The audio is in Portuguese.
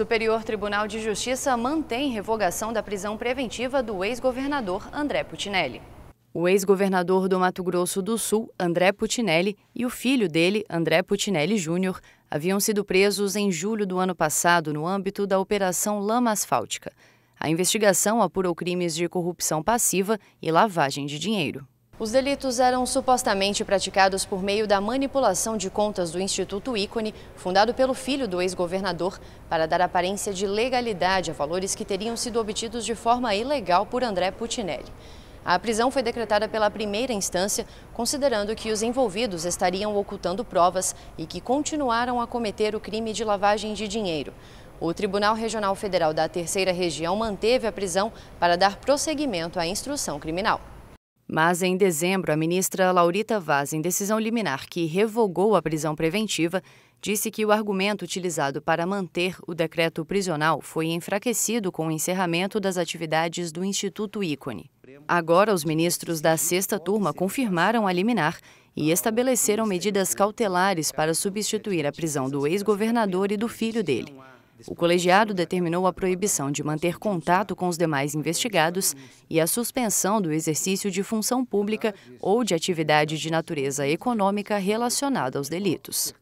Superior Tribunal de Justiça mantém revogação da prisão preventiva do ex-governador André Putinelli. O ex-governador do Mato Grosso do Sul, André Putinelli, e o filho dele, André Putinelli Júnior, haviam sido presos em julho do ano passado no âmbito da Operação Lama Asfáltica. A investigação apurou crimes de corrupção passiva e lavagem de dinheiro. Os delitos eram supostamente praticados por meio da manipulação de contas do Instituto Ícone, fundado pelo filho do ex-governador, para dar aparência de legalidade a valores que teriam sido obtidos de forma ilegal por André Putinelli. A prisão foi decretada pela primeira instância, considerando que os envolvidos estariam ocultando provas e que continuaram a cometer o crime de lavagem de dinheiro. O Tribunal Regional Federal da Terceira Região manteve a prisão para dar prosseguimento à instrução criminal. Mas em dezembro, a ministra Laurita Vaz, em decisão liminar que revogou a prisão preventiva, disse que o argumento utilizado para manter o decreto prisional foi enfraquecido com o encerramento das atividades do Instituto Ícone. Agora, os ministros da sexta turma confirmaram a liminar e estabeleceram medidas cautelares para substituir a prisão do ex-governador e do filho dele. O colegiado determinou a proibição de manter contato com os demais investigados e a suspensão do exercício de função pública ou de atividade de natureza econômica relacionada aos delitos.